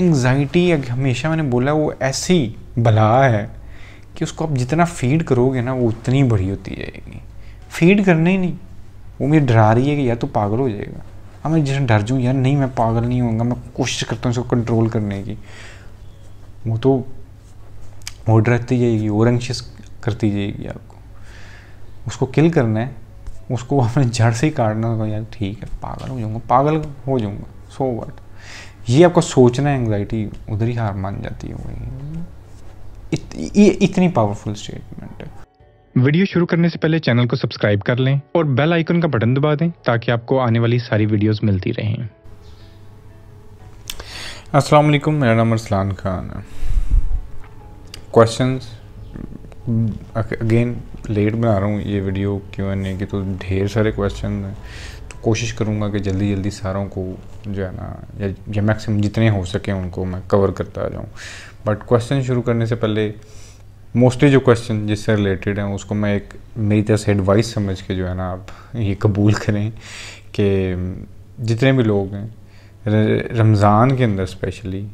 anxiety हमेशा मैंने बोला वो ऐसी बला है कि उसको आप जितना फीड करोगे ना वो उतनी बड़ी होती जाएगी फीड करना ही नहीं वो मुझे डरा रही है कि यार तू तो पागल हो जाएगा अब हाँ, मैं जितना डर जाऊँ यार नहीं मैं पागल नहीं होऊंगा मैं कोशिश करता हूँ उसको कंट्रोल करने की वो तो वो डरती जाएगी और एंशियस करती जाएगी आपको उसको किल करना है उसको अपने जड़ से ही काटना होगा यार ठीक है पागल हो जाऊँगा पागल हो जाऊँगा सो so वट ये आपको सोचना एंगजाइटी उधर ही हार मान जाती है वही इत, ये इतनी पावरफुल स्टेटमेंट है वीडियो शुरू करने से पहले चैनल को सब्सक्राइब कर लें और बेल आइकन का बटन दबा दें ताकि आपको आने वाली सारी वीडियोस मिलती रहें अस्सलाम वालेकुम मेरा नाम अरसलान खान है क्वेश्चंस अगेन लेट बना रहा हूँ ये वीडियो क्यों नहीं कि तो ढेर सारे क्वेश्चन हैं कोशिश करूँगा कि जल्दी जल्दी सारों को जो है ना या, या मैक्सिमम जितने हो सके उनको मैं कवर करता जाऊँ बट क्वेश्चन शुरू करने से पहले मोस्टली जो क्वेश्चन जिससे रिलेटेड हैं उसको मैं एक मेरी तरह से एडवाइस समझ के जो है ना आप ये कबूल करें कि जितने भी लोग हैं रमज़ान के अंदर स्पेशली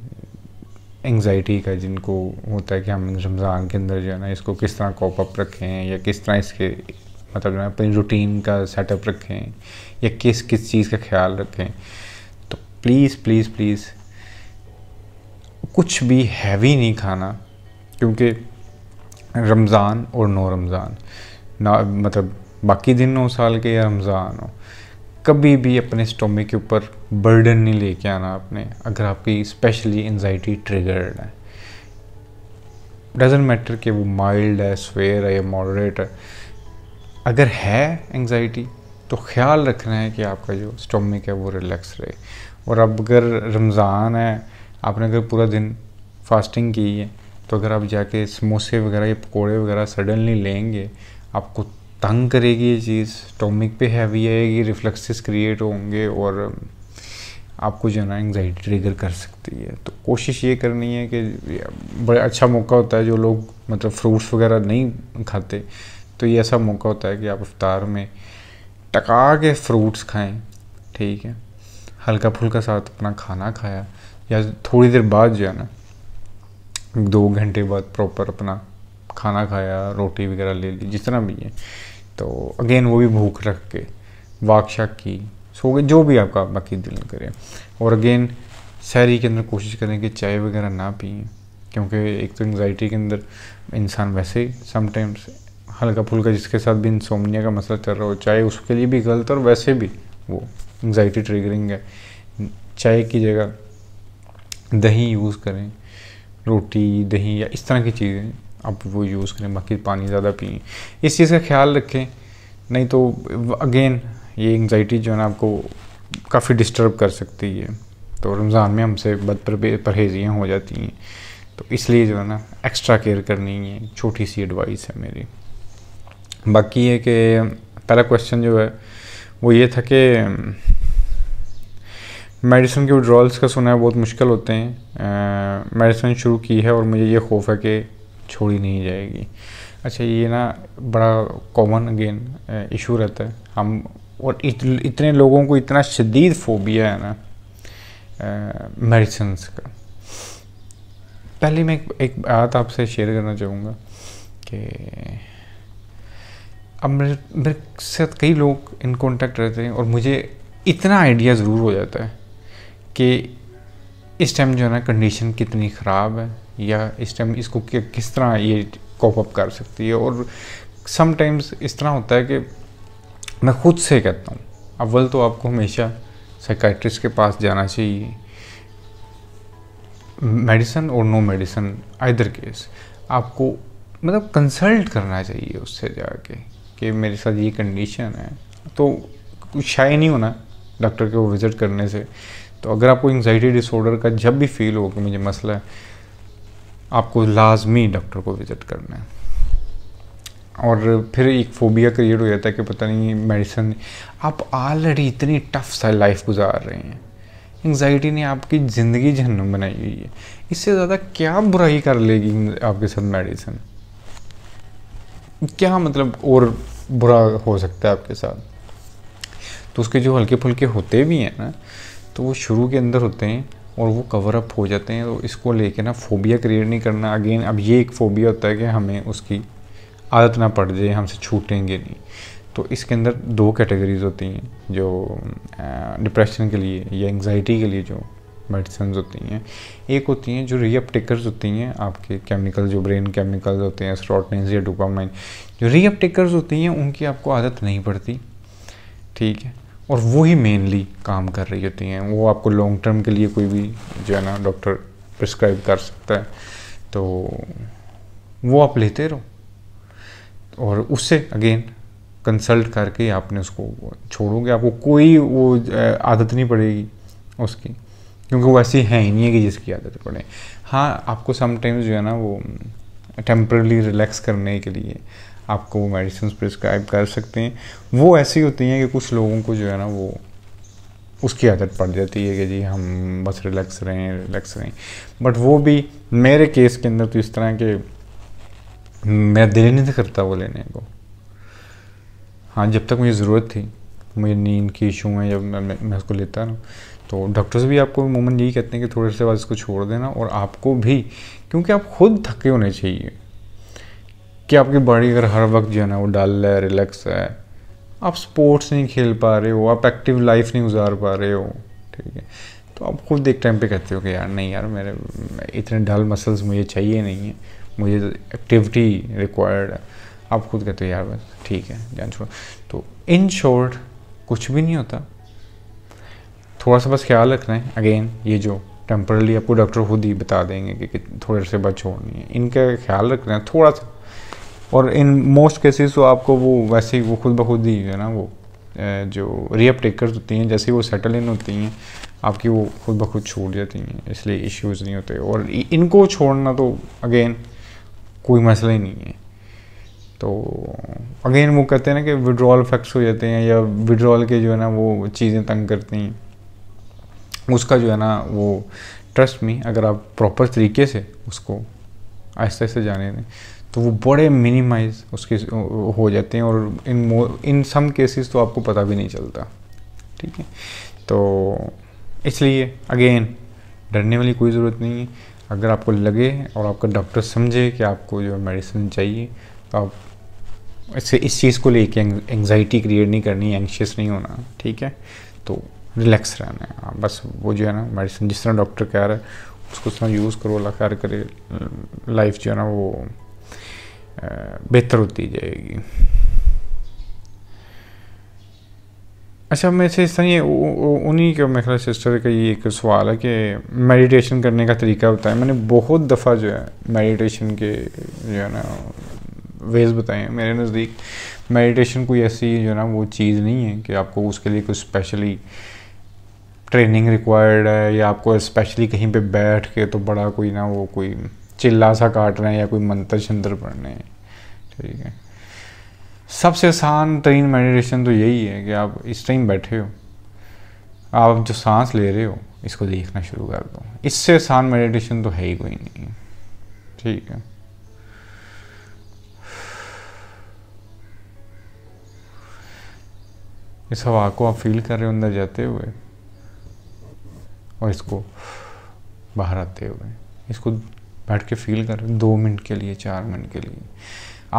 एंग्जाइटी का जिनको होता है कि हम रमज़ान के अंदर जो है ना इसको किस तरह कॉप अप रखें या किस तरह इसके मतलब जो है अपनी रूटीन का सेटअप रखें या किस किस चीज़ का ख्याल रखें तो प्लीज़ प्लीज़ प्लीज़ कुछ भी हैवी नहीं खाना क्योंकि रमज़ान और नो रमज़ान ना मतलब बाकी दिन नौ साल के या रमज़ान हो कभी भी अपने स्टोमिक के ऊपर बर्डन नहीं लेके आना आपने अगर आपकी स्पेशली एनजाइटी ट्रिगर्ड है डजेंट मैटर कि वो माइल्ड है स्वेयर है या मॉडरेट है अगर है एंगजाइटी तो ख्याल रखना है कि आपका जो स्टोमिक है वो रिलैक्स रहे और अब अगर रमज़ान है आपने अगर पूरा दिन फास्टिंग की है तो अगर आप जाके समोसे वगैरह या पकौड़े वगैरह सडनली लेंगे आपको तंग करेगी ये चीज़ स्टोमिक पे हैवी आएगी रिफ्लेक्सेस क्रिएट होंगे और आपको जो है ना एंगजाइटी ट्रिगर कर सकती है तो कोशिश ये करनी है कि बड़ा अच्छा मौका होता है जो लोग मतलब फ्रूट्स वगैरह नहीं खाते तो ये ऐसा मौका होता है कि आप अफ्तार में टका के फ्रूट्स खाएं ठीक है हल्का फुल्का साथ अपना खाना खाया या थोड़ी देर बाद जो है ना दो घंटे बाद प्रॉपर अपना खाना खाया रोटी वगैरह ले ली जितना भी है तो अगेन वो भी भूख रख के वाक शाक की सो गए जो भी आपका बाकी दिल करें और अगेन शहरी के अंदर कोशिश करें कि चाय वगैरह ना पिए क्योंकि एक तो एंगजाइटी के अंदर इंसान वैसे समटाइम्स हल्का फुल्का जिसके साथ भी इंसोमिया का मसला चल रहा हो चाहे उसके लिए भी गलत और वैसे भी वो एंगजाइटी ट्रिगरिंग है चाय की जगह दही यूज़ करें रोटी दही या इस तरह की चीज़ें आप वो यूज़ करें बाकी पानी ज़्यादा पिए इस चीज़ का ख्याल रखें नहीं तो अगेन ये एंगजाइटी जो है ना आपको काफ़ी डिस्टर्ब कर सकती है तो रमज़ान में हमसे बद परहेजियाँ हो जाती हैं तो इसलिए जो है ना एक्स्ट्रा केयर करनी है छोटी सी एडवाइस है मेरी बाकी ये कि पहला क्वेश्चन जो है वो ये था कि मेडिसिन के विड्रॉल्स का सुना है बहुत मुश्किल होते हैं मेडिसिन शुरू की है और मुझे ये खौफ है कि छोड़ी नहीं जाएगी अच्छा ये ना बड़ा कॉमन अगेन इशू रहता है हम और इत, इतने लोगों को इतना शदीद फोबिया है ना मेडिसिन का पहले मैं एक, एक बात आपसे शेयर करना चाहूँगा कि अब मेरे मेरे साथ कई लोग इन कॉन्टैक्ट रहते हैं और मुझे इतना आइडिया ज़रूर हो जाता है कि इस टाइम जो है ना कंडीशन कितनी ख़राब है या इस टाइम इसको किस तरह ये कॉप अप कर सकती है और समटाइम्स इस तरह होता है कि मैं खुद से कहता हूँ अव्वल तो आपको हमेशा साइकाट्रिस्ट के पास जाना चाहिए मेडिसन और नो मेडिसन आइदर केस आपको मतलब कंसल्ट करना चाहिए उससे जाके कि मेरे साथ ये कंडीशन है तो कुछ शाय नहीं होना डॉक्टर के वो विज़िट करने से तो अगर आपको एंगजाइटी डिसऑर्डर का जब भी फील हो कि मुझे मसला है आपको लाजमी डॉक्टर को विज़िट करना है और फिर एक फोबिया क्रिएट हो जाता है कि पता नहीं मेडिसिन आप ऑलरेडी इतनी टफ सा लाइफ गुजार रहे हैं एंगजाइटी ने आपकी ज़िंदगी जहनम बनाई हुई है इससे ज़्यादा क्या बुराई कर लेगी आपके साथ मेडिसिन क्या मतलब और बुरा हो सकता है आपके साथ तो उसके जो हल्के फुल्के होते भी हैं ना तो वो शुरू के अंदर होते हैं और वो कवर अप हो जाते हैं तो इसको लेके ना फोबिया क्रिएट नहीं करना अगेन अब ये एक फोबिया होता है कि हमें उसकी आदत ना पड़ जाए हमसे छूटेंगे नहीं तो इसके अंदर दो कैटेगरीज होती हैं जो डिप्रेशन के लिए या एंग्जाइटी के लिए जो मेडिसिन होती हैं एक होती हैं जो रीअपटेकर्स होती हैं आपके केमिकल जो ब्रेन केमिकल्स होते हैं स्ट्रॉटनेस या डोपामाइन जो रीअपटेकर्स होती हैं उनकी आपको आदत नहीं पड़ती ठीक है और वो ही मेनली काम कर रही होती हैं वो आपको लॉन्ग टर्म के लिए कोई भी जो है ना डॉक्टर प्रिस्क्राइब कर सकता है तो वो आप लेते रहो और उससे अगेन कंसल्ट करके आपने उसको छोड़ोगे आपको कोई वो आदत नहीं पड़ेगी उसकी क्योंकि वो ऐसी है ही नहीं है कि जिसकी आदत पड़े हाँ आपको समटाइम्स जो है ना वो टेम्परली रिलैक्स करने के लिए आपको वो मेडिसिन प्रिस्क्राइब कर सकते हैं वो ऐसी होती हैं कि कुछ लोगों को जो है ना वो उसकी आदत पड़ जाती है कि जी हम बस रिलैक्स रहें रिलैक्स रहें बट वो भी मेरे केस के अंदर तो इस तरह के मैं दिल नहीं करता वो लेने को हाँ जब तक मुझे ज़रूरत थी मुझे नींद के इशू हैं जब मैं, मैं उसको लेता ना तो डॉक्टर्स भी आपको मूमन यही कहते हैं कि थोड़े से बाद इसको छोड़ देना और आपको भी क्योंकि आप खुद थके होने चाहिए कि आपकी बॉडी अगर हर वक्त जो है ना वो डल है रिलैक्स है आप स्पोर्ट्स नहीं खेल पा रहे हो आप एक्टिव लाइफ नहीं गुजार पा रहे हो ठीक है तो आप खुद एक टाइम पे कहते हो कि यार नहीं यार मेरे इतने डल मसल्स मुझे चाहिए नहीं है मुझे एक्टिविटी रिक्वायर्ड है आप खुद कहते हो यार बस ठीक है जान छोड़ तो इन शॉर्ट कुछ भी नहीं होता थोड़ा सा बस ख्याल रख रहे हैं अगेन ये जो टेम्परली आपको डॉक्टर खुद ही बता देंगे कि, थोड़े से बस छोड़नी है इनका ख्याल रख रहे हैं थोड़ा सा और इन मोस्ट केसेस तो आपको वो वैसे ही वो खुद ब खुद ही है ना वो जो रीअप होती हैं जैसे वो सेटल इन होती हैं आपकी वो खुद ब खुद छोड़ जाती हैं इसलिए इश्यूज़ नहीं होते और इनको छोड़ना तो अगेन कोई मसला ही नहीं है तो अगेन वो कहते हैं ना कि विड्रॉल इफेक्ट्स हो जाते हैं या विड्रॉल के जो है ना वो चीज़ें तंग करती हैं उसका जो है ना वो ट्रस्ट में अगर आप प्रॉपर तरीके से उसको आहिस्ते आहिस्ते जाने दें तो वो बड़े मिनिमाइज उसके हो जाते हैं और इन इन सम केसेस तो आपको पता भी नहीं चलता ठीक है तो इसलिए अगेन डरने वाली कोई ज़रूरत नहीं है अगर आपको लगे और आपका डॉक्टर समझे कि आपको जो मेडिसिन चाहिए तो इससे इस चीज़ को लेके एंगजाइटी क्रिएट नहीं करनी एंक्शियस नहीं होना ठीक है तो रिलैक्स रहना है हाँ, बस वो जो है ना मेडिसिन जिस तरह डॉक्टर कह रहा है उसको उस तरह यूज़ करो अल्लाह खैर करे लाइफ जो है ना वो बेहतर होती जाएगी अच्छा मैं से इस तरह ये उन्हीं के मेरे ख्याल सिस्टर का ये एक सवाल है कि मेडिटेशन करने का तरीका होता है मैंने बहुत दफ़ा जो है मेडिटेशन के जो है ना वेज़ बताए हैं मेरे नज़दीक मेडिटेशन कोई ऐसी जो ना वो चीज़ नहीं है कि आपको उसके लिए कुछ स्पेशली ट्रेनिंग रिक्वायर्ड है या आपको स्पेशली कहीं पे बैठ के तो बड़ा कोई ना वो कोई चिल्ला सा रहे हैं या कोई मंत्र शंतर रहे हैं ठीक है सबसे आसान तरीन मेडिटेशन तो यही है कि आप इस टाइम बैठे हो आप जो सांस ले रहे हो इसको देखना शुरू कर दो इससे आसान मेडिटेशन तो है ही कोई नहीं ठीक है इस हवा को आप फील कर रहे हो अंदर जाते हुए और इसको बाहर आते हुए इसको बैठ के फील कर रहे हो दो मिनट के लिए चार मिनट के लिए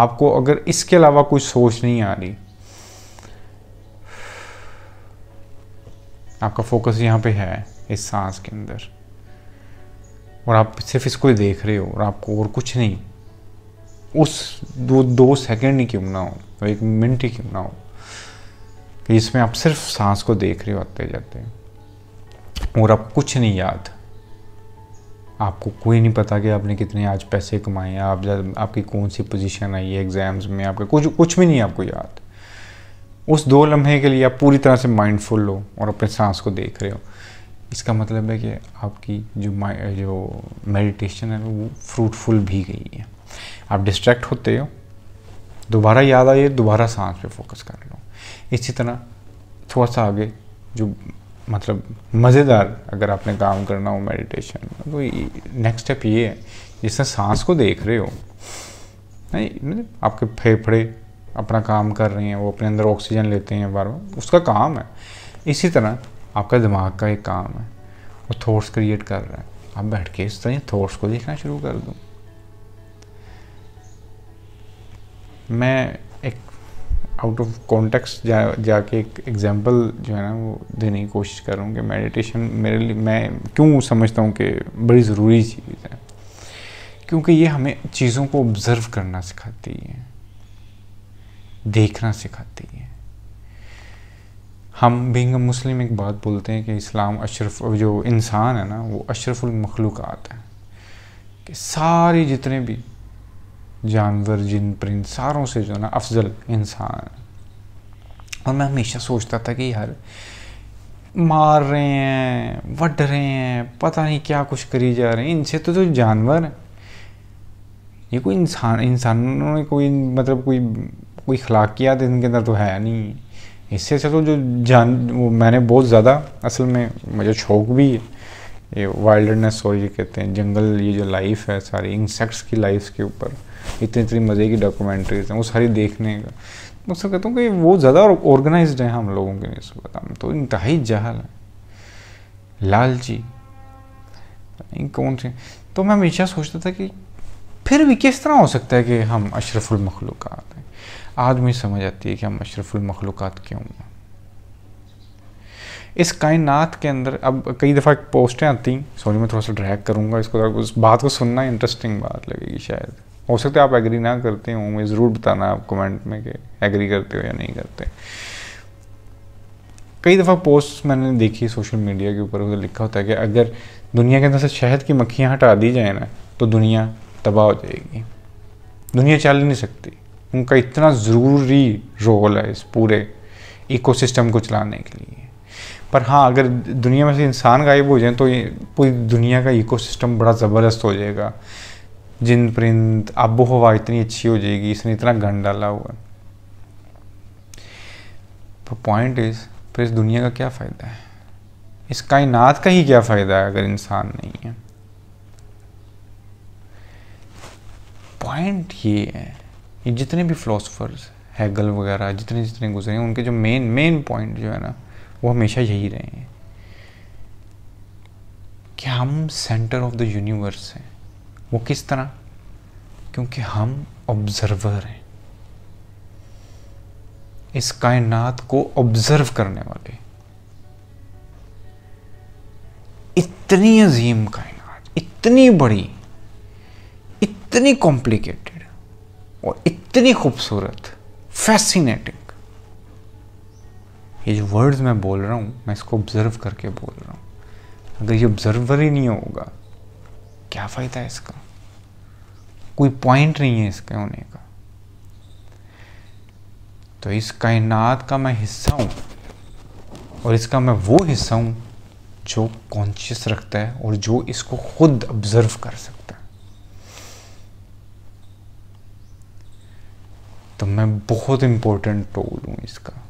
आपको अगर इसके अलावा कोई सोच नहीं आ रही आपका फोकस यहाँ पे है इस सांस के अंदर और आप सिर्फ इसको ही देख रहे हो और आपको और कुछ नहीं उस दो दो सेकेंड ही क्यों ना हो तो एक मिनट ही क्यों ना हो इसमें आप सिर्फ सांस को देख रहे हो आते जाते और आप कुछ नहीं याद आपको कोई नहीं पता कि आपने कितने आज पैसे कमाए हैं आप आपकी कौन सी पोजीशन आई है एग्ज़ाम्स में आपका कुछ कुछ भी नहीं आपको याद उस दो लम्हे के लिए आप पूरी तरह से माइंडफुल हो और अपने सांस को देख रहे हो इसका मतलब है कि आपकी जो जो मेडिटेशन है वो फ्रूटफुल भी गई है आप डिस्ट्रैक्ट होते हो दोबारा याद आइए दोबारा सांस पे फोकस कर लो इसी तरह थोड़ा सा आगे जो मतलब मज़ेदार अगर आपने काम करना हो मेडिटेशन तो नेक्स्ट स्टेप ये है तरह सांस को देख रहे हो नहीं मतलब आपके फेफड़े अपना काम कर रहे हैं वो अपने अंदर ऑक्सीजन लेते हैं बार बार उसका काम है इसी तरह आपका दिमाग का एक काम है वो थॉट्स क्रिएट कर रहा है आप बैठ के इस तरह थॉट्स को देखना शुरू कर दूँ मैं आउट ऑफ कॉन्टेक्स्ट जा जाके एक एग्जांपल जो है ना वो देने की कोशिश कर रहा हूँ कि मेडिटेशन मेरे लिए मैं क्यों समझता हूँ कि बड़ी ज़रूरी चीज़ है क्योंकि ये हमें चीज़ों को ऑब्ज़र्व करना सिखाती है देखना सिखाती है हम बिंग मुस्लिम एक बात बोलते हैं कि इस्लाम अशरफ जो इंसान है ना वो अशरफुल मखलूक़ात है कि सारे जितने भी जानवर जिन परिंद सारों से जो ना अफजल इंसान और मैं हमेशा सोचता था कि यार मार रहे हैं वट रहे हैं पता नहीं क्या कुछ करी जा रहे हैं इनसे तो जो तो जानवर ये कोई इंसान इंसानों ने कोई मतलब कोई कोई खलाकियात तो इनके अंदर तो है नहीं इससे अच्छा तो जो जान वो मैंने बहुत ज़्यादा असल में मुझे शौक भी है ये वाइल्डनेस और ये कहते हैं जंगल ये जो लाइफ है सारी इंसेक्ट्स की लाइफ के ऊपर इतनी इतनी मज़े की डॉक्यूमेंट्रीज हैं वो सारी देखने का मैं उससे कहता हूँ कि वो ज़्यादा ऑर्गेनाइज हैं हम लोगों के लिए नस्बत हम तो इंतहाई जहल है लालची कौन से तो मैं हमेशा सोचता था कि फिर भी किस तरह हो सकता है कि हम अशरफुल हैं आदमी समझ आती है कि हम अशरफुल क्यों हैं इस कायनात के अंदर अब कई दफ़ा पोस्टें आती हैं सॉरी मैं थोड़ा सा ड्रैग करूँगा इसको उस बात को सुनना इंटरेस्टिंग बात लगेगी शायद हो सकता है आप एग्री ना करते हो मैं ज़रूर बताना आप कमेंट में कि एग्री करते हो या नहीं करते कई दफ़ा पोस्ट मैंने देखी सोशल मीडिया के ऊपर उसे लिखा होता है कि अगर दुनिया के अंदर से शहद की मक्खियाँ हटा दी जाए ना तो दुनिया तबाह हो जाएगी दुनिया चल नहीं सकती उनका इतना ज़रूरी रोल है इस पूरे इकोसिस्टम को चलाने के लिए पर हाँ अगर दुनिया में से इंसान गायब हो जाए तो पूरी दुनिया का इकोसिस्टम बड़ा ज़बरदस्त हो जाएगा जिन परिंद आबो हवा इतनी अच्छी हो जाएगी इसने इतना गन डाला हुआ पॉइंट तो इज फिर इस दुनिया का क्या फ़ायदा है इस कायनात का ही क्या फ़ायदा है अगर इंसान नहीं है पॉइंट ये है ये जितने भी फिलोसफर्स हैगल वगैरह जितने जितने गुजरे हैं उनके जो मेन मेन पॉइंट जो है ना वो हमेशा यही रहे हैं कि हम सेंटर ऑफ द यूनिवर्स हैं वो किस तरह क्योंकि हम ऑब्जर्वर हैं इस कायनात को ऑब्जर्व करने वाले इतनी अजीम कायनात इतनी बड़ी इतनी कॉम्प्लिकेटेड और इतनी खूबसूरत फैसिनेटिंग ये जो वर्ड्स मैं बोल रहा हूँ मैं इसको ऑब्ज़र्व करके बोल रहा हूँ अगर ये ऑब्ज़र्वर ही नहीं होगा क्या फ़ायदा है इसका कोई पॉइंट नहीं है इसके होने का तो इस कायनात का मैं हिस्सा हूँ और इसका मैं वो हिस्सा हूँ जो कॉन्शियस रखता है और जो इसको खुद ऑब्ज़र्व कर सकता है तो मैं बहुत इम्पोर्टेंट टोल हूँ इसका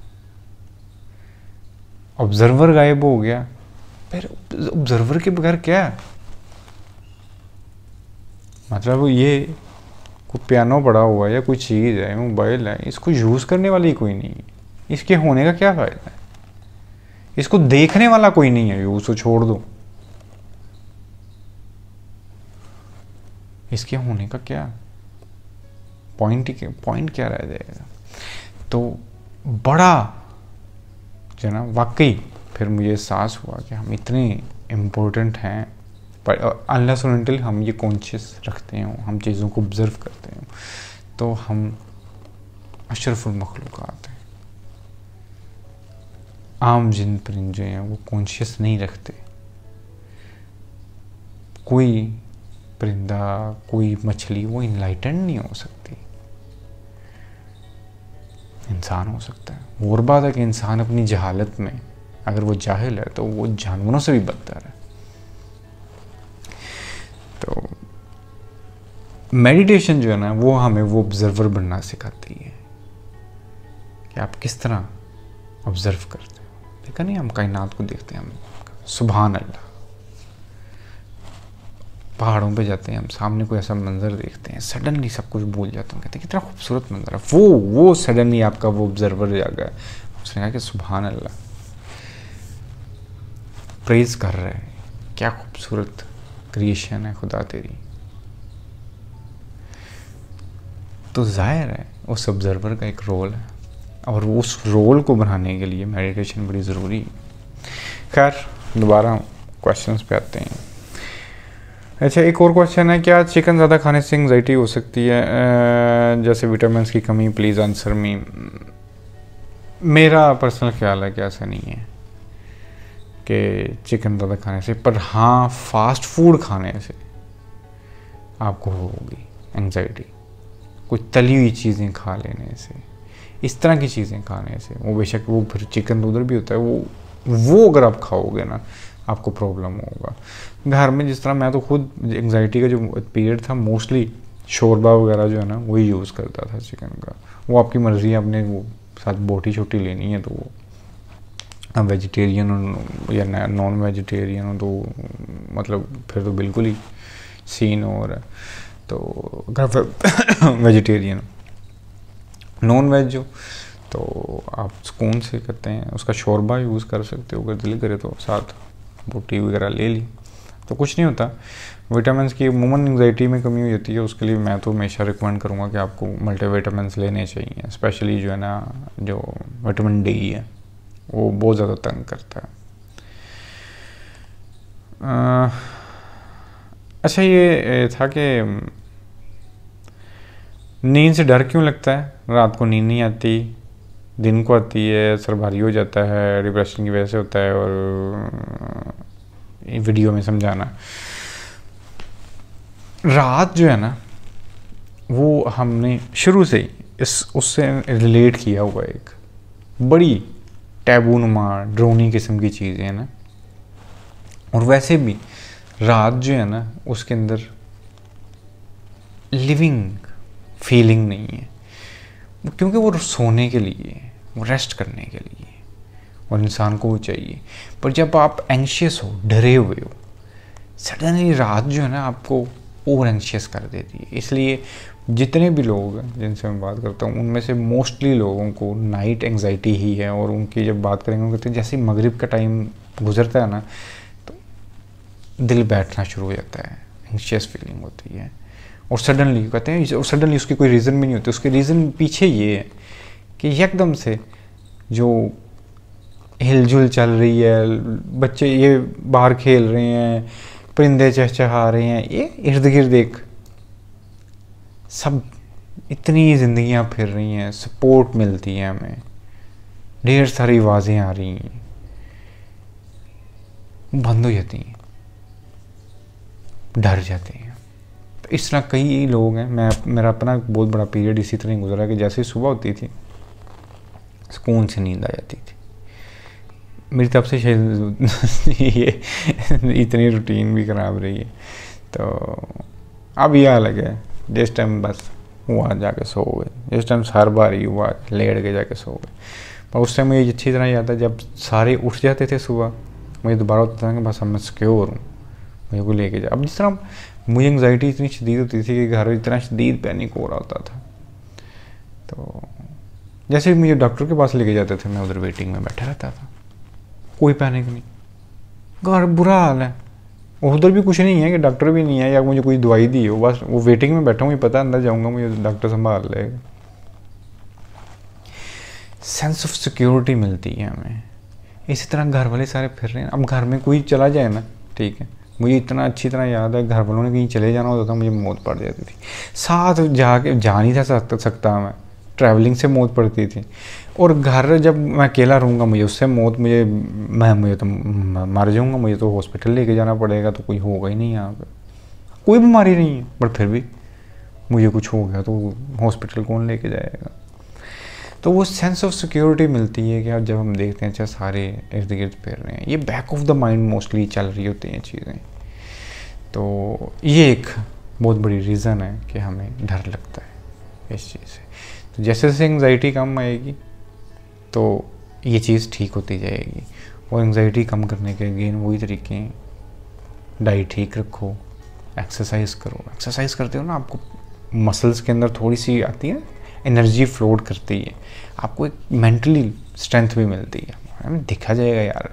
ऑब्जर्वर गायब हो गया फिर ऑब्जर्वर के बगैर क्या है मतलब ये कोई पियानो पड़ा हुआ है या कोई चीज़ है मोबाइल है इसको यूज़ करने वाली कोई नहीं है इसके होने का क्या फ़ायदा है इसको देखने वाला कोई नहीं है यूज़ को तो छोड़ दो इसके होने का क्या पॉइंट पॉइंट क्या रह जाएगा तो बड़ा जो ना वाकई फिर मुझे एहसास हुआ कि हम इतने इम्पोर्टेंट हैं पर अनलेस और हम ये कॉन्शियस रखते हों हम चीज़ों को ऑब्ज़र्व करते हों तो हम अशरफुलमखलूक हैं आम जिन परिंदे हैं वो कॉन्शियस नहीं रखते कोई परिंदा कोई मछली वो इनलाइटेंड नहीं हो सकता इंसान हो सकता है और बात है कि इंसान अपनी जहालत में अगर वो जाहिल है तो वो जानवरों से भी बदतर है तो मेडिटेशन जो है ना वो हमें वो ऑब्जर्वर बनना सिखाती है कि आप किस तरह ऑब्ज़र्व करते हो देखा नहीं हम कायनात को देखते हैं हम सुबहान अल्लाह पहाड़ों पे जाते हैं हम सामने कोई ऐसा मंज़र देखते हैं सडनली सब कुछ भूल जाते हैं कहते हैं कितना खूबसूरत मंज़र है वो वो सडनली आपका वो ऑब्जर्वर जागा है उसने कहा कि सुबहान अल्लाह प्रेज कर रहे हैं क्या खूबसूरत क्रिएशन है खुदा तेरी तो जाहिर है उस ऑब्ज़र्वर का एक रोल है और उस रोल को बनाने के लिए मेडिटेशन बड़ी ज़रूरी है खैर दोबारा क्वेश्चंस पे आते हैं अच्छा एक और क्वेश्चन है क्या चिकन ज़्यादा खाने से एंगजाइटी हो सकती है जैसे विटामिन की कमी प्लीज़ आंसर मी मेरा पर्सनल ख्याल है कि ऐसा नहीं है कि चिकन ज़्यादा खाने से पर हाँ फास्ट फूड खाने से आपको होगी एंगजाइटी कोई तली हुई चीज़ें खा लेने से इस तरह की चीज़ें खाने से वो बेशक वो फिर चिकन तो उधर भी होता है वो वो अगर आप खाओगे ना आपको प्रॉब्लम होगा घर में जिस तरह मैं तो खुद एंगजाइटी का जो पीरियड था मोस्टली शोरबा वगैरह जो है ना वही यूज़ करता था चिकन का वो आपकी मर्ज़ी है अपने वो साथ बोटी छोटी लेनी है तो वो आप वेजिटेरियन हो या नॉन वेजिटेरियन हो तो मतलब फिर तो बिल्कुल ही सीन हो रहा है तो अगर वेजिटेरियन नॉन वेज हो तो आप सुकून से करते हैं उसका शोरबा यूज़ कर सकते हो अगर दिल करे तो साथ बोटी वगैरह ले ली तो कुछ नहीं होता विटामिन की मूमन एंगजाइटी में कमी हो जाती है उसके लिए मैं तो हमेशा रिकमेंड करूँगा कि आपको मल्टीविटामिन लेने चाहिए स्पेशली जो है ना जो विटामिन डी है वो बहुत ज़्यादा तंग करता है आ, अच्छा ये था कि नींद से डर क्यों लगता है रात को नींद नहीं आती दिन को आती है सर भारी हो जाता है डिप्रेशन की वजह से होता है और वीडियो में समझाना रात जो है ना वो हमने शुरू से ही इस उससे रिलेट किया हुआ एक बड़ी टैबू नुमा ड्रोनी किस्म की चीज़ है ना और वैसे भी रात जो है ना उसके अंदर लिविंग फीलिंग नहीं है क्योंकि वो सोने के लिए वो रेस्ट करने के लिए और इंसान को वो चाहिए पर जब आप एंशियस हो डरे हुए हो सडनली रात जो है ना आपको ओवर एंशियस कर देती है इसलिए जितने भी लोग हैं जिनसे मैं बात करता हूँ उनमें से मोस्टली लोगों को नाइट एंगजाइटी ही है और उनकी जब बात करेंगे वो कहते हैं जैसे मगरिब का टाइम गुजरता है ना तो दिल बैठना शुरू हो जाता है एंशियस फीलिंग होती है और सडनली कहते हैं और सडनली उसकी कोई रीज़न भी नहीं होती उसके रीज़न पीछे ये है कि एकदम से जो हिलजुल चल रही है बच्चे ये बाहर खेल रहे हैं परिंदे चहचहा रहे हैं ये इर्द गिर्द एक सब इतनी ज़िंदियाँ फिर रही हैं सपोर्ट मिलती है हमें ढेर सारी आवाज़ें आ रही हैं बंद हो जाती हैं डर जाते हैं तो इस तरह कई लोग हैं मैं मेरा अपना बहुत बड़ा पीरियड इसी तरह गुजरा कि जैसे सुबह होती थी सुकून से नींद आ जाती थी मेरी तब से ये इतनी रूटीन भी ख़राब रही है तो अब यह अलग है जिस टाइम बस हुआ जाके सो गए जिस टाइम हर बार ही हुआ लेट के जाके सो गए पर उस टाइम मुझे अच्छी तरह याद है जब सारे उठ जाते थे सुबह मुझे दोबारा होता था कि बस अब मैं सिक्योर हूँ मुझे को लेके जा अब जिस तरह मुझे एंगजाइटी इतनी शदीद होती थी कि घर में इतना शदीद पैनिक हो रहा होता था तो जैसे मुझे डॉक्टर के पास लेके जाते थे मैं उधर वेटिंग में बैठा रहता था कोई पैनिक नहीं घर बुरा हाल है उधर भी कुछ नहीं है कि डॉक्टर भी नहीं है या मुझे कोई दवाई दी हो बस वो वेटिंग में बैठा हूँ पता अंदर जाऊँगा मुझे डॉक्टर संभाल लेगा सेंस ऑफ सिक्योरिटी मिलती है हमें इसी तरह घर वाले सारे फिर रहे हैं अब घर में कोई चला जाए ना ठीक है मुझे इतना अच्छी तरह याद है घर वालों ने कहीं चले जाना होता था मुझे मौत पड़ जाती थी साथ जाके जा नहीं था सकता मैं ट्रैवलिंग से मौत पड़ती थी और घर जब मैं अकेला रहूँगा मुझे उससे मौत मुझे मैं मुझे तो मर जाऊँगा मुझे तो हॉस्पिटल लेके जाना पड़ेगा तो कोई होगा ही नहीं यहाँ पर कोई बीमारी नहीं है बट फिर भी मुझे कुछ हो गया तो हॉस्पिटल कौन लेके जाएगा तो वो सेंस ऑफ सिक्योरिटी मिलती है कि आप जब हम देखते हैं अच्छा सारे इर्द गिर्द फिर रहे हैं ये back of the mind mostly चल रही होती हैं चीज़ें तो ये एक बहुत बड़ी रीज़न है कि हमें डर लगता है इस चीज़ से तो जैसे जैसे एंगजाइटी कम आएगी तो ये चीज़ ठीक होती जाएगी और एंगजाइटी कम करने के अगेन वही तरीके हैं डाइट ठीक रखो एक्सरसाइज करो एक्सरसाइज करते हो ना आपको मसल्स के अंदर थोड़ी सी आती है एनर्जी फ्लोड करती है आपको एक मेंटली स्ट्रेंथ भी मिलती है देखा जाएगा यार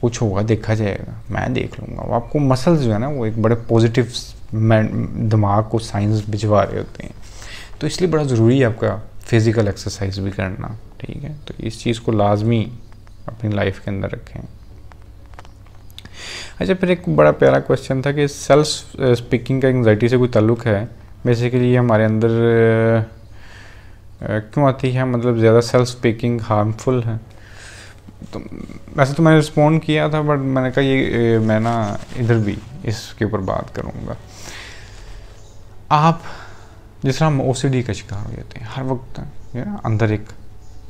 कुछ होगा देखा जाएगा मैं देख लूँगा आपको मसल्स जो है ना वो एक बड़े पॉजिटिव दिमाग को साइंस भिजवा रहे होते हैं तो इसलिए बड़ा ज़रूरी है आपका फिज़िकल एक्सरसाइज भी करना ठीक है तो इस चीज़ को लाजमी अपनी लाइफ के अंदर रखें अच्छा फिर एक बड़ा प्यारा क्वेश्चन था कि सेल्फ स्पीकिंग uh, का एंगजाइटी से कोई ताल्लुक है बेसिकली ये हमारे अंदर uh, क्यों आती है मतलब ज़्यादा सेल्फ स्पीकिंग हार्मफुल है तो वैसे तो मैंने रिस्पॉन्ड किया था बट मैंने कहा ये मैं ना इधर भी इसके ऊपर बात करूँगा आप तरह हम ओ का शिकार हो जाते हैं हर वक्त ये ना अंदर एक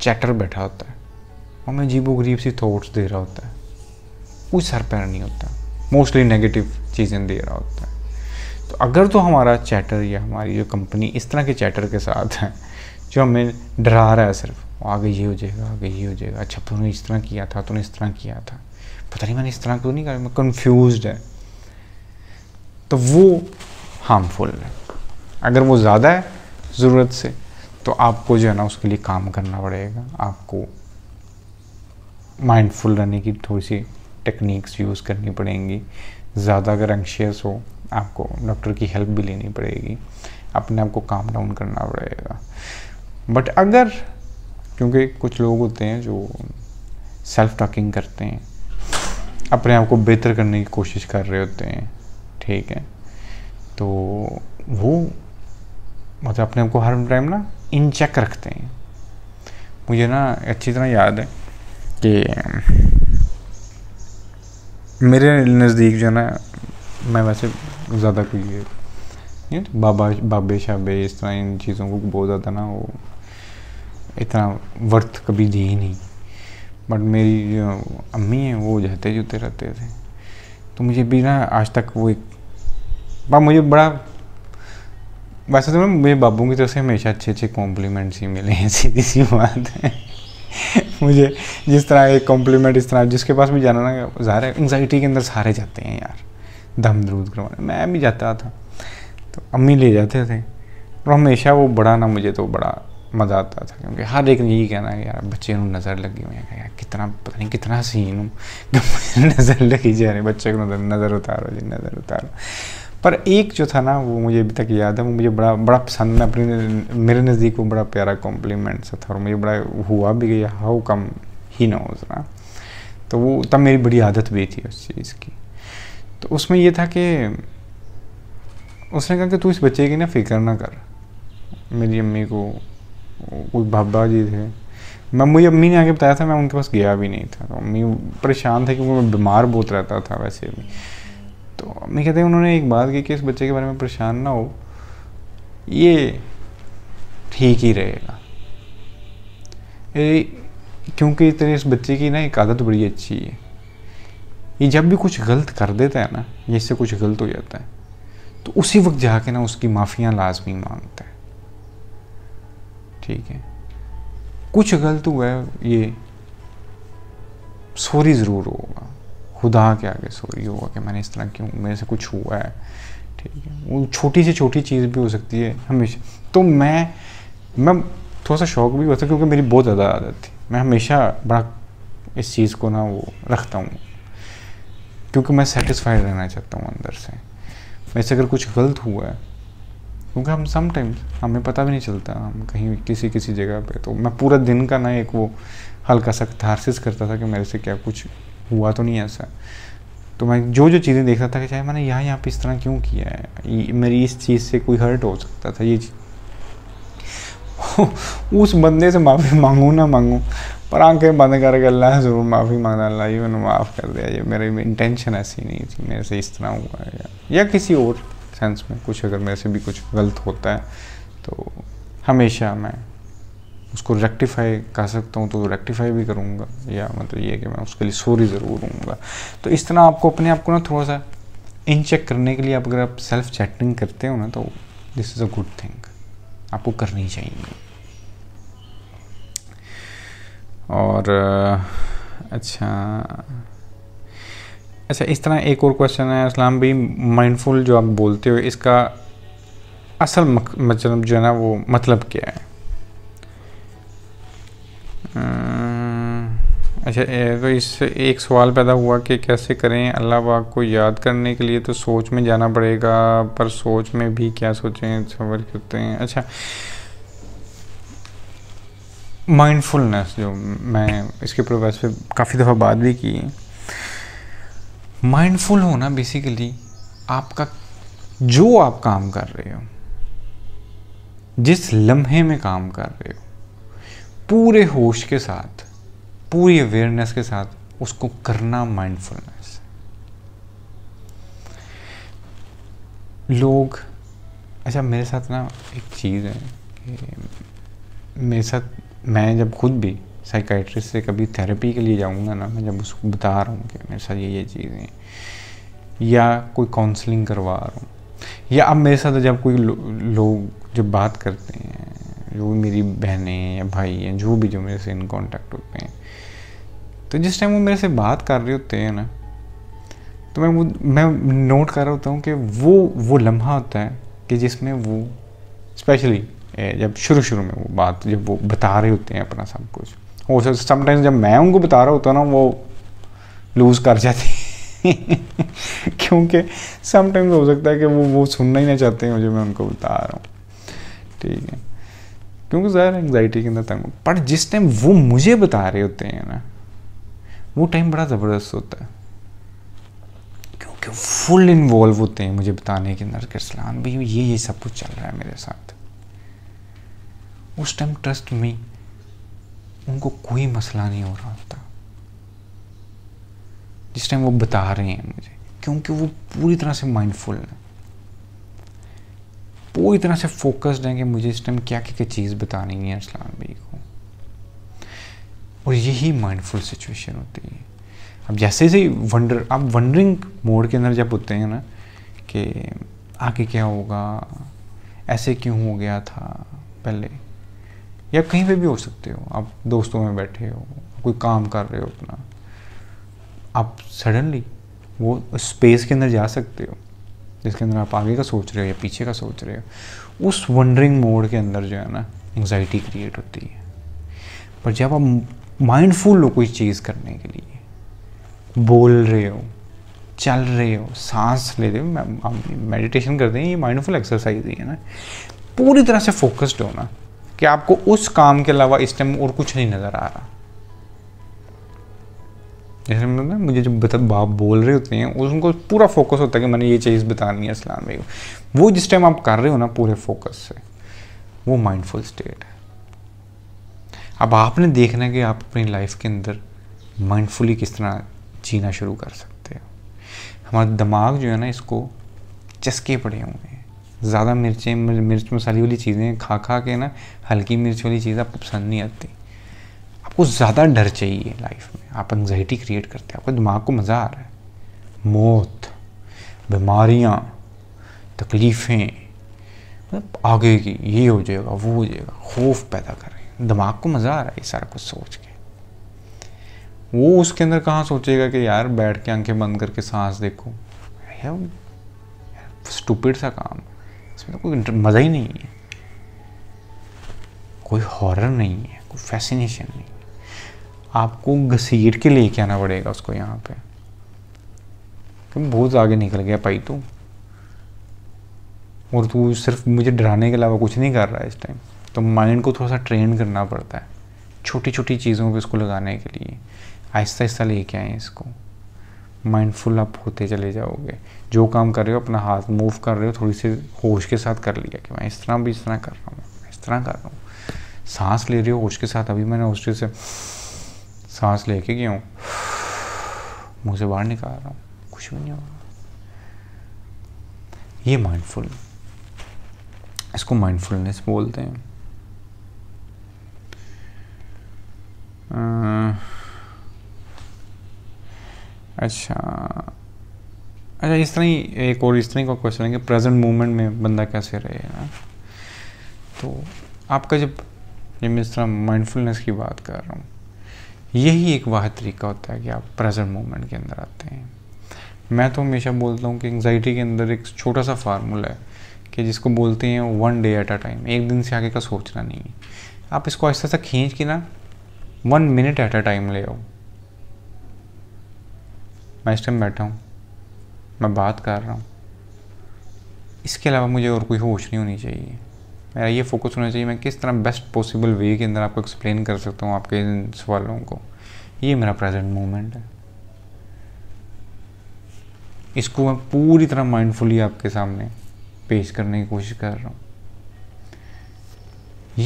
चैटर बैठा होता है हमें जीबो गरीब सी थॉट्स दे रहा होता है कोई सर पैर नहीं होता मोस्टली नेगेटिव चीज़ें दे रहा होता है तो अगर तो हमारा चैटर या हमारी जो कंपनी इस तरह के चैटर के साथ है जो हमें डरा रहा है सिर्फ आगे ये हो जाएगा आगे ये हो जाएगा अच्छा तूने इस तरह किया था तूने इस तरह किया था पता नहीं मैंने इस तरह क्यों नहीं करा मैं कन्फ्यूज है तो वो हार्मफुल है अगर वो ज़्यादा है ज़रूरत से तो आपको जो है ना उसके लिए काम करना पड़ेगा आपको माइंडफुल रहने की थोड़ी सी टेक्निक्स यूज़ करनी पड़ेंगी ज़्यादा अगर एंशियस हो आपको डॉक्टर की हेल्प भी लेनी पड़ेगी अपने आप को काम डाउन करना पड़ेगा बट अगर क्योंकि कुछ लोग होते हैं जो सेल्फ टॉकिंग करते हैं अपने आप को बेहतर करने की कोशिश कर रहे होते हैं ठीक है तो वो मतलब अपने आप को हर टाइम ना इन चेक रखते हैं मुझे ना अच्छी तरह याद है कि मेरे नज़दीक जो है ना मैं वैसे ज़्यादा कोई ये बाबा बाबे शाबे इस तरह इन चीज़ों को बहुत ज़्यादा ना वो इतना वर्थ कभी दी ही नहीं बट मेरी जो अम्मी हैं वो जाते जुते रहते थे तो मुझे भी ना आज तक वो एक बा मुझे बड़ा वैसे तो मेरे बाबू की तरफ से हमेशा अच्छे अच्छे कॉम्प्लीमेंट्स ही मिले हैं सीधी सी बात है मुझे जिस तरह एक कॉम्प्लीमेंट इस तरह जिसके पास भी जाना ना रहा है एंगजाइटी के अंदर सारे जाते हैं यार दम दरूद करवाने मैं भी जाता था तो अम्मी ले जाते थे और हमेशा वो बड़ा ना मुझे तो बड़ा मज़ा आता था क्योंकि हर एक ने यही कहना है यार बच्चे को नज़र लगी हुई है यार कितना पता नहीं कितना सीन हूँ नज़र लगी जा रही बच्चे को नज़र नज़र उतारो जी नज़र उतारो पर एक जो था ना वो मुझे अभी तक याद है वो मुझे बड़ा बड़ा पसंद है अपने मेरे नज़दीक वो बड़ा प्यारा कॉम्प्लीमेंट सा था और मुझे बड़ा हुआ भी गया हाउ कम ही नोज ना तो वो तब मेरी बड़ी आदत भी थी उस चीज़ की तो उसमें ये था कि उसने कहा कि तू इस बच्चे की ना फिक्र ना कर मेरी अम्मी को कोई भाबा जी थे मैं मुझे अम्मी ने आगे बताया था मैं उनके पास गया भी नहीं था तो अम्मी परेशान थे क्योंकि मैं बीमार बहुत रहता था वैसे भी तो अम्मी कहते हैं उन्होंने एक बात की कि इस बच्चे के बारे में परेशान ना हो ये ठीक ही रहेगा क्योंकि इतने इस बच्चे की ना एक आदत बड़ी अच्छी है ये जब भी कुछ गलत कर देता है ना जिससे इससे कुछ गलत हो जाता है तो उसी वक्त जाके ना उसकी माफ़ियाँ लाजमी मांगता है ठीक है कुछ गलत हुआ है ये सॉरी ज़रूर होगा खुदा के आगे सॉरी होगा कि मैंने इस तरह क्यों मेरे से कुछ हुआ है ठीक है वो छोटी से छोटी चीज़ भी हो सकती है हमेशा तो मैं मैं थोड़ा सा शौक भी होता क्योंकि मेरी बहुत ज़्यादा आदत थी मैं हमेशा बड़ा इस चीज़ को ना वो रखता हूँ क्योंकि मैं सेटिस्फाइड रहना चाहता हूँ अंदर से वैसे अगर कुछ गलत हुआ है क्योंकि हम समटाइम्स हमें पता भी नहीं चलता हम कहीं किसी किसी जगह पे तो मैं पूरा दिन का ना एक वो हल्का सा थारसिस करता था कि मेरे से क्या कुछ हुआ तो नहीं ऐसा तो मैं जो जो चीज़ें देख रहा था कि चाहे मैंने यहाँ यहाँ पे इस तरह क्यों किया है मेरी इस चीज़ से कोई हर्ट हो सकता था ये उस बंदे से माफ़ी मांगू ना मांगू पर आंखें बंद करके अल्लाह ज़रूर माफ़ी मांगना अल्लाह ये मैंने माफ़ कर दिया ये मेरी इंटेंशन ऐसी नहीं थी मेरे से इस तरह हुआ है या, या किसी और सेंस में कुछ अगर मेरे से भी कुछ गलत होता है तो हमेशा मैं उसको रेक्टिफाई कर सकता हूँ तो रेक्टिफाई भी करूँगा या मतलब ये कि मैं उसके लिए सॉरी ज़रूर हूँगा तो इस तरह आपको अपने आप को ना थोड़ा सा इन चेक करने के लिए आप अगर आप सेल्फ चैटिंग करते हो ना तो this is a good thing आपको करनी चाहिए और अच्छा अच्छा इस तरह एक और क्वेश्चन है इस्लाम भी माइंडफुल जो आप बोलते हो इसका असल मतलब जो है ना वो मतलब क्या है अच्छा तो इससे एक सवाल पैदा हुआ कि कैसे करें अल्लाह पाक को याद करने के लिए तो सोच में जाना पड़ेगा पर सोच में भी क्या सोचें सवर करते हैं अच्छा माइंडफुलनेस जो मैं इसके ऊपर वैसे काफ़ी दफ़ा बात भी की माइंडफुल होना बेसिकली आपका जो आप काम कर रहे हो जिस लम्हे में काम कर रहे हो पूरे होश के साथ पूरी अवेयरनेस के साथ उसको करना माइंडफुलनेस लोग अच्छा मेरे साथ ना एक चीज़ है कि मेरे साथ मैं जब खुद भी साइकाइट्रिस्ट से कभी थेरेपी के लिए जाऊँगा ना मैं जब उसको बता रहा हूँ कि मेरे साथ ये ये चीज़ें या कोई काउंसलिंग करवा रहा हूँ या अब मेरे साथ जब कोई लो, लोग जब बात करते हैं जो भी मेरी बहनें या भाई हैं जो भी जो मेरे से इन कॉन्टेक्ट होते हैं तो जिस टाइम वो मेरे से बात कर रहे होते हैं ना तो मैं वो मैं नोट कर रहा होता हूँ कि वो वो लम्हा होता है कि जिसमें वो स्पेशली जब शुरू शुरू में वो बात जब वो बता रहे होते हैं अपना सब कुछ हो सकता समटाइम्स जब मैं उनको बता रहा होता ना वो लूज़ कर जाती क्योंकि समटाइम्स हो सकता है कि वो वो सुनना ही ना चाहते हैं जो मैं उनको बता रहा हूँ ठीक है क्योंकि ज़ाहिर एंगजाइटी के अंदर तंग पर जिस टाइम वो मुझे बता रहे होते हैं ना वो टाइम बड़ा ज़बरदस्त होता है क्योंकि फुल इन्वॉल्व होते हैं मुझे बताने के अंदर कि सलाम भाई ये ये सब कुछ चल रहा है मेरे साथ उस टाइम ट्रस्ट में उनको कोई मसला नहीं हो रहा होता जिस टाइम वो बता रहे हैं मुझे क्योंकि वो पूरी तरह से माइंडफुल है पूरी तरह से फोकस्ड हैं कि मुझे इस टाइम क्या क्या चीज़ बतानी है इस्लाम भाई को और यही माइंडफुल सिचुएशन होती है अब जैसे ही वंडर आप वंडरिंग मोड के अंदर जब होते हैं ना कि आगे क्या होगा ऐसे क्यों हो गया था पहले या कहीं पे भी हो सकते हो आप दोस्तों में बैठे हो कोई काम कर रहे हो अपना आप सडनली वो स्पेस के अंदर जा सकते हो जिसके अंदर आप आगे का सोच रहे हो या पीछे का सोच रहे हो उस वंडरिंग मोड के अंदर जो है ना एंगजाइटी क्रिएट होती है पर जब आप माइंडफुल हो कोई चीज़ करने के लिए बोल रहे हो चल रहे हो सांस ले रहे हो मेडिटेशन करते हैं ये माइंडफुल एक्सरसाइज ही है ना पूरी तरह से फोकस्ड हो ना कि आपको उस काम के अलावा इस टाइम और कुछ नहीं नज़र आ रहा जैसे मतलब ना मुझे जब बता बाप बोल रहे होते हैं उनको पूरा फोकस होता है कि मैंने ये चीज़ बतानी है इस्लाम में वो जिस टाइम आप कर रहे हो ना पूरे फोकस से वो माइंडफुल स्टेट है अब आपने देखना कि आप अपनी लाइफ के अंदर माइंडफुली किस तरह जीना शुरू कर सकते हो हमारा दिमाग जो है ना इसको चस्के पड़े हुए हैं ज़्यादा मिर्चें मिर्च मसाले वाली चीज़ें खा खा के ना हल्की मिर्च वाली चीज़ आपको पसंद नहीं आती आपको ज़्यादा डर चाहिए लाइफ में आप एंगजाइटी क्रिएट करते हैं आपके दिमाग को मज़ा आ रहा है मौत बीमारियाँ तकलीफ़ें मतलब आगे की ये हो जाएगा वो हो जाएगा खौफ पैदा कर रहे हैं दिमाग को मज़ा आ रहा है ये सारा कुछ सोच के वो उसके अंदर कहाँ सोचेगा कि यार बैठ के आंखें बंद करके सांस देखो है स्टूपिड सा काम इसमें तो कोई मज़ा ही नहीं है कोई हॉरर नहीं है कोई फैसिनेशन नहीं आपको घसीट के लेके आना पड़ेगा उसको यहाँ पे बहुत आगे निकल गया पाई तू और तू सिर्फ मुझे डराने के अलावा कुछ नहीं कर रहा है इस टाइम तो माइंड को थोड़ा सा ट्रेन करना पड़ता है छोटी छोटी चीज़ों पे इसको लगाने के लिए आहिस्ता आहिस्ता लेके आए इसको माइंडफुल आप होते चले जाओगे जो काम कर रहे हो अपना हाथ मूव कर रहे हो थोड़ी सी होश के साथ कर लिया कि मैं इस तरह भी इस तरह कर रहा हूँ इस तरह कर रहा हूँ सांस ले रहे हो होश के साथ अभी मैंने होश से सांस लेके गया हूँ मुँह से बाहर निकाल रहा हूँ कुछ भी नहीं हो रहा ये माइंडफुल इसको माइंडफुलनेस बोलते हैं अच्छा अच्छा इस तरह ही एक और इस तरह का क्वेश्चन है कि प्रेजेंट मोमेंट में बंदा कैसे रहे ना तो आपका जब जब मैं इस तरह माइंडफुलनेस की बात कर रहा हूँ यही एक वाह तरीका होता है कि आप प्रेजेंट मोमेंट के अंदर आते हैं मैं तो हमेशा बोलता हूँ कि एंगजाइटी के अंदर एक छोटा सा फार्मूला है कि जिसको बोलते हैं one day at a time एक दिन से आगे का सोचना नहीं है आप इसको ऐसा सा खींच के ना one minute at a time ले आओ मैं इस टाइम बैठा हूँ मैं बात कर रहा हूँ इसके अलावा मुझे और कोई होश नहीं होनी चाहिए मेरा ये फोकस होना चाहिए मैं किस तरह बेस्ट पॉसिबल वे के अंदर आपको एक्सप्लेन कर सकता हूँ आपके इन सवालों को ये मेरा प्रेजेंट मोमेंट है इसको मैं पूरी तरह माइंडफुली आपके सामने पेश करने की कोशिश कर रहा हूँ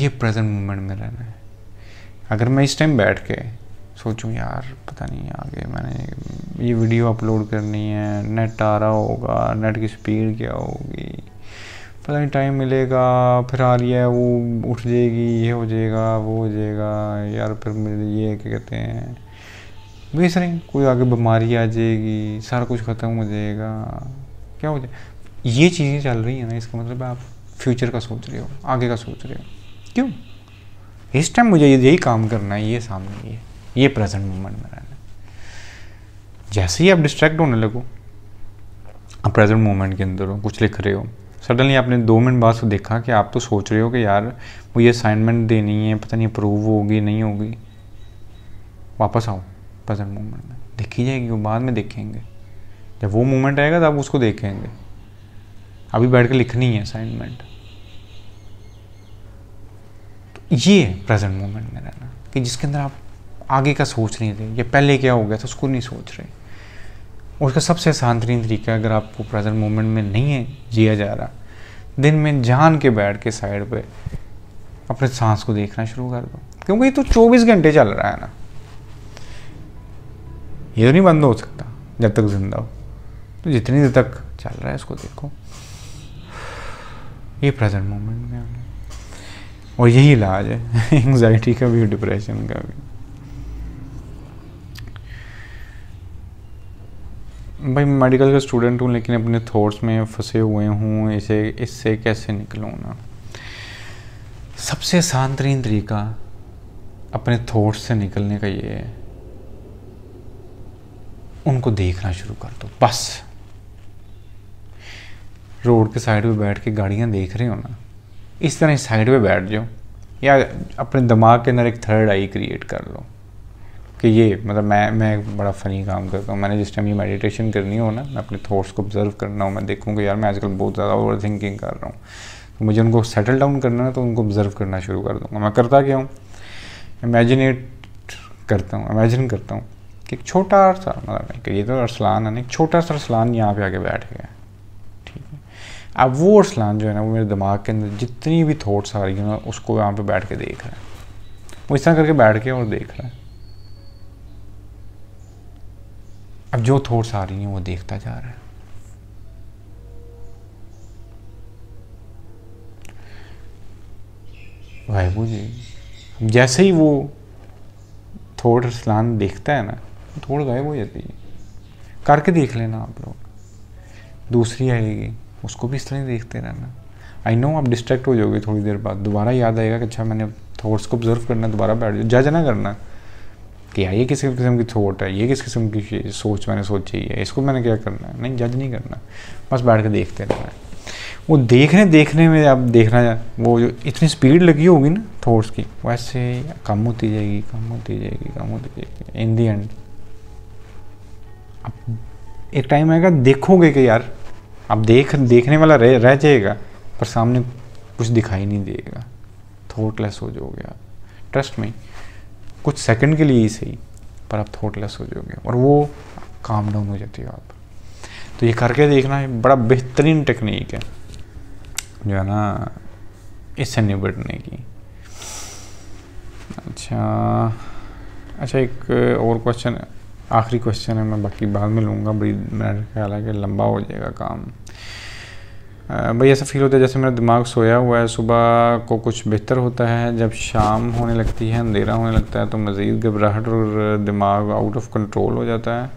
ये प्रेजेंट मोमेंट में रहना है अगर मैं इस टाइम बैठ के सोचूं यार पता नहीं आगे मैंने ये वीडियो अपलोड करनी है नेट आ रहा होगा नेट की स्पीड क्या होगी पता नहीं टाइम मिलेगा फिर आ रही है वो उठ जाएगी ये हो जाएगा वो हो जाएगा यार फिर मेरे ये क्या कहते हैं बेच रहे कोई आगे बीमारी आ जाएगी सारा कुछ ख़त्म हो जाएगा क्या हो जाए ये चीज़ें चल रही हैं ना इसका मतलब आप फ्यूचर का सोच रहे हो आगे का सोच रहे हो क्यों इस टाइम मुझे यही काम करना है ये सामने ये ये प्रेजेंट मोमेंट में रहना जैसे ही आप डिस्ट्रैक्ट होने लगो आप प्रेजेंट मोमेंट के अंदर हो कुछ लिख रहे हो सडनली आपने दो मिनट बाद से देखा कि आप तो सोच रहे हो कि यार मुझे असाइनमेंट देनी है पता नहीं अप्रूव होगी नहीं होगी वापस आओ प्रेजेंट मोमेंट में देखी जाएगी वो बाद में देखेंगे जब वो मोमेंट आएगा तब उसको देखेंगे अभी बैठ कर लिखनी है असाइनमेंट तो ये है प्रेजेंट मोमेंट में रहना कि जिसके अंदर आप आगे का सोच नहीं रहे या पहले क्या हो गया था उसको नहीं सोच रहे उसका सबसे शांतरीन तरीका अगर आपको प्रेजेंट मोमेंट में नहीं है जिया जा रहा दिन में जान के बैठ के साइड पे अपने सांस को देखना शुरू कर दो क्योंकि ये तो 24 घंटे चल रहा है ना ये तो नहीं बंद हो सकता जब तक जिंदा हो तो जितनी देर तक चल रहा है इसको देखो ये प्रेजेंट मोमेंट में आना और यही इलाज है एंग्जाइटी का भी डिप्रेशन का भी भाई मेडिकल का स्टूडेंट हूँ लेकिन अपने थॉट्स में फंसे हुए हूँ इसे इससे कैसे निकलूँ ना सबसे आसान तरीन तरीका अपने थॉट्स से निकलने का ये है उनको देखना शुरू कर दो बस रोड के साइड पे बैठ के गाड़ियाँ देख रहे हो ना इस तरह साइड पे बैठ जाओ या अपने दिमाग के अंदर एक थर्ड आई क्रिएट कर लो कि ये मतलब मैं मैं बड़ा फ़नी काम करता हूँ मैंने जिस टाइम ये मेडिटेशन करनी हो ना मैं अपने थॉट्स को ऑब्जर्व करना हो मैं देखूँ कि यार मैं आजकल बहुत ज़्यादा ओवर थिंकिंग कर रहा हूँ तो मुझे उनको सेटल डाउन करना है तो उनको ऑब्जर्व करना शुरू कर दूँगा मैं करता क्या हूँ इमेजिनेट करता हूँ इमेजिन करता हूँ कि एक छोटा सा मतलब कि ये तो अरसलान है ना एक छोटा सा अरसलान यहाँ पे आके बैठ गया ठीक है अब वो अरसलान जो है ना वो मेरे दिमाग के अंदर जितनी भी थॉट्स आ रही है ना उसको यहाँ पे बैठ के देख रहा है वो इस तरह करके बैठ के और देख रहा है अब जो थॉट्स आ रही हैं वो देखता जा रहा है वाहबू जी जैसे ही वो थोड़ स्लान देखता है ना थोड़ गायब हो जाती है करके देख लेना आप लोग दूसरी आएगी उसको भी इस तरह देखते रहना आई नो आप डिस्ट्रैक्ट हो जाओगे थोड़ी देर बाद दोबारा याद आएगा कि अच्छा मैंने थॉट्स को ऑब्जर्व करना दोबारा बैठ जाओ जज ना करना कि यार ये किस किस्म की थॉट है ये किस किस्म की सोच मैंने सोची है इसको मैंने क्या करना है नहीं जज नहीं करना बस बैठ कर देखते रहना है वो देखने देखने में आप देखना वो जो इतनी स्पीड लगी होगी ना थॉट्स की वैसे कम होती जाएगी कम होती जाएगी कम होती जाएगी इन दी एंड अब एक टाइम आएगा देखोगे कि यार आप देख देखने वाला रह रह जाएगा पर सामने कुछ दिखाई नहीं देगा थॉटलेस हो जाओगे आप ट्रस्ट में कुछ सेकंड के लिए ही सही पर आप थॉटलेस हो जाओगे और वो काम डाउन हो जाती है आप तो ये करके देखना है बड़ा बेहतरीन टेक्निक है जो है ना इससे निपटने की अच्छा अच्छा एक और क्वेश्चन आखिरी क्वेश्चन है मैं बाकी बाद में लूँगा बड़ी मेरा ख्याल है कि लंबा हो जाएगा काम भाई ऐसा फील होता है जैसे मेरा दिमाग सोया हुआ है सुबह को कुछ बेहतर होता है जब शाम होने लगती है अंधेरा होने लगता है तो मज़ीद घबराहट और दिमाग आउट ऑफ कंट्रोल हो जाता है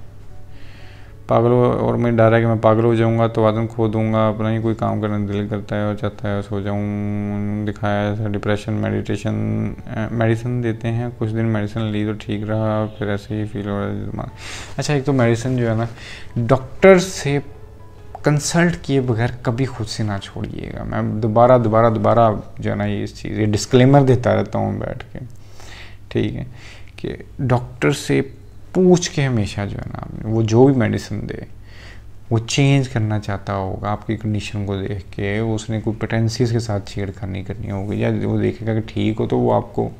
पागल और मैं डर है कि मैं पागल हो जाऊँगा तो आदम खो दूँगा अपना ही कोई काम करने दिल करता है और चाहता है सो जाऊँ दिखाया जैसे डिप्रेशन मेडिटेशन मेडिसिन देते हैं कुछ दिन मेडिसिन ली तो ठीक रहा फिर ऐसे ही फील हो रहा है अच्छा एक तो मेडिसिन जो है ना डॉक्टर से कंसल्ट किए बगैर कभी खुद से ना छोड़िएगा मैं दोबारा दोबारा दोबारा जो है ना ये चीज़ ये डिस्क्लेमर देता रहता हूँ बैठ के ठीक है कि डॉक्टर से पूछ के हमेशा जो है ना वो जो भी मेडिसिन दे वो चेंज करना चाहता होगा आपकी कंडीशन को देख के उसने कोई पोटेंसीज के साथ छेड़खानी करनी होगी या वो देखेगा कि ठीक हो तो वो आपको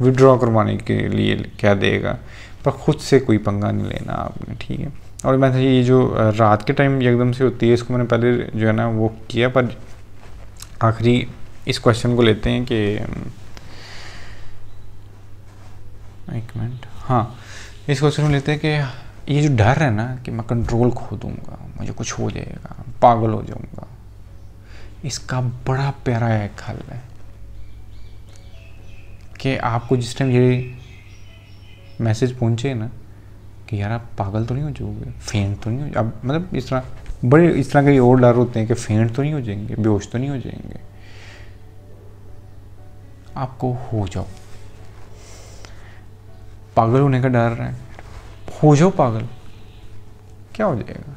विड्रॉ करवाने के लिए क्या देगा पर ख़ुद से कोई पंगा नहीं लेना आपने ठीक है और मैं तो ये जो रात के टाइम एकदम से होती है इसको मैंने पहले जो है ना वो किया पर आखिरी इस क्वेश्चन को लेते हैं कि एक मिनट हाँ इस क्वेश्चन को लेते हैं कि ये जो डर है ना कि मैं कंट्रोल खो दूंगा मुझे कुछ हो जाएगा पागल हो जाऊंगा इसका बड़ा प्यारा एक हल है कि आपको जिस टाइम ये मैसेज पहुँचे ना कि यार आप पागल तो नहीं हो जाओगे फेंट तो नहीं हो अब मतलब इस तरह बड़े इस तरह के और डर होते हैं कि फेंट तो नहीं हो जाएंगे बेहोश तो नहीं हो जाएंगे आपको हो जाओ पागल होने का डर है हो जाओ पागल क्या हो जाएगा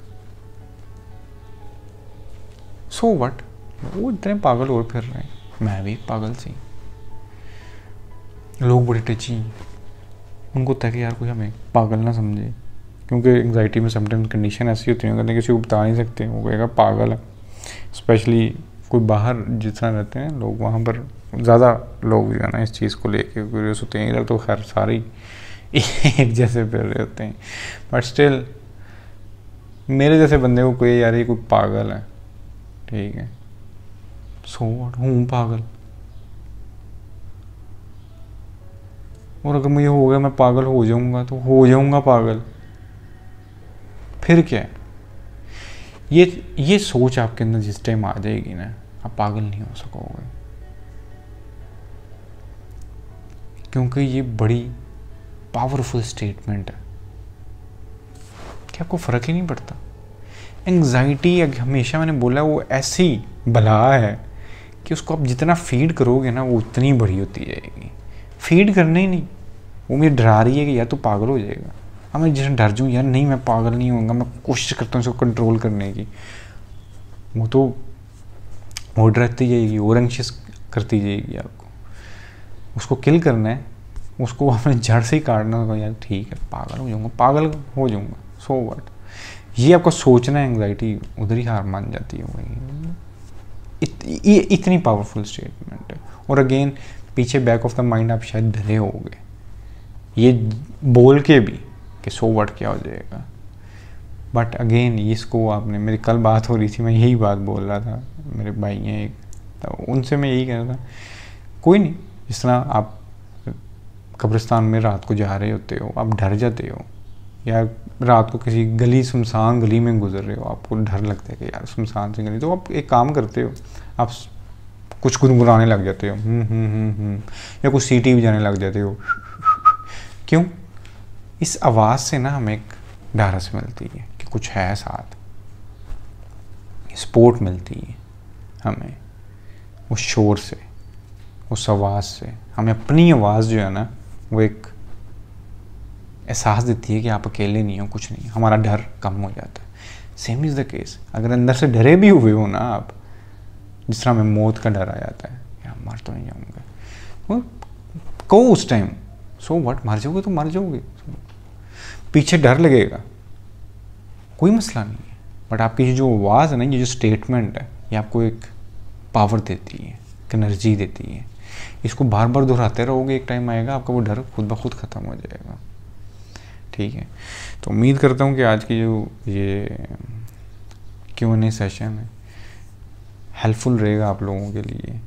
सो so वट वो इतने पागल और फिर रहे हैं मैं भी पागल सी लोग बड़े टची उनको तक यार कोई हमें पागल ना समझे क्योंकि एंगजाइटी में समटाइम्स कंडीशन ऐसी होती है कहते किसी को बता नहीं सकते वो कहेगा पागल है स्पेशली कोई बाहर जिस तरह रहते हैं लोग वहाँ पर ज़्यादा लोग जो है ना इस चीज़ को लेके क्यूरियस सोते हैं इधर तो खैर सारे एक जैसे फिर रहे होते हैं बट स्टिल मेरे जैसे बंदे को कोई यार ये कोई पागल है ठीक है सो वॉट हूँ पागल और अगर मुझे हो गया मैं पागल हो जाऊंगा तो हो जाऊंगा पागल फिर क्या ये ये सोच आपके अंदर जिस टाइम आ जाएगी ना आप पागल नहीं हो सकोगे क्योंकि ये बड़ी पावरफुल स्टेटमेंट है क्या आपको फ़र्क ही नहीं पड़ता एंग्जाइटी हमेशा मैंने बोला वो ऐसी बला है कि उसको आप जितना फीड करोगे ना वो उतनी बड़ी होती जाएगी फीड करने ही नहीं वो मुझे डरा रही है कि यार तू पागल हो जाएगा अब हाँ, मैं जिसमें डर जाऊँ यार नहीं मैं पागल नहीं होऊंगा मैं कोशिश करता हूँ उसको कंट्रोल करने की वो तो वो डरती जाएगी और एंशियस करती जाएगी आपको उसको किल करना है उसको अपने जड़ से ही काटना होगा यार ठीक है पागल हो जाऊँगा पागल हो जाऊँगा सो वट ये आपको सोचना है एंगजाइटी उधर ही हार मान जाती है वही इत, इतनी पावरफुल स्टेटमेंट है और अगेन पीछे बैक ऑफ द माइंड आप शायद धरे गए ये बोल के भी कि सो वट क्या हो जाएगा बट अगेन इसको आपने मेरी कल बात हो रही थी मैं यही बात बोल रहा था मेरे भाई हैं एक तो उनसे मैं यही कह रहा था कोई नहीं जिस तरह आप कब्रिस्तान में रात को जा रहे होते हो आप डर जाते हो या रात को किसी गली सुनसान गली में गुजर रहे हो आपको डर लगता है कि यार सुनसान से गली तो आप एक काम करते हो आप कुछ गुनगुनाने लग जाते हो हम्म, हम्म, हम्म, या कुछ सीटी भी जाने लग जाते हो क्यों इस आवाज़ से ना हमें एक ढारस मिलती है कि कुछ है साथ सपोर्ट मिलती है हमें उस शोर से उस आवाज़ से हमें अपनी आवाज़ जो है ना वो एक एहसास देती है कि आप अकेले नहीं हो कुछ नहीं हमारा डर कम हो जाता है सेम इज़ द केस अगर अंदर से डरे भी हुए हो ना आप जिस तरह हमें मौत का डर आ जाता है यार मर तो नहीं जाऊँगा और कहो उस टाइम सो वट मर जाओगे तो मर जाओगे पीछे डर लगेगा कोई मसला नहीं है बट आपकी ये जो आवाज़ है ना ये जो स्टेटमेंट है ये आपको एक पावर देती है एक एनर्जी देती है इसको बार बार दोहराते रहोगे एक टाइम आएगा आपका वो डर खुद ब खुद ख़त्म हो जाएगा ठीक है तो उम्मीद करता हूँ कि आज की जो ये क्यों नहीं सेशन है हेल्पफुल रहेगा आप लोगों के लिए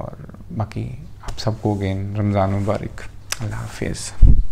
और बाकी आप सबको अगेन रमज़ान मुबारक अल्लाह हाफिज़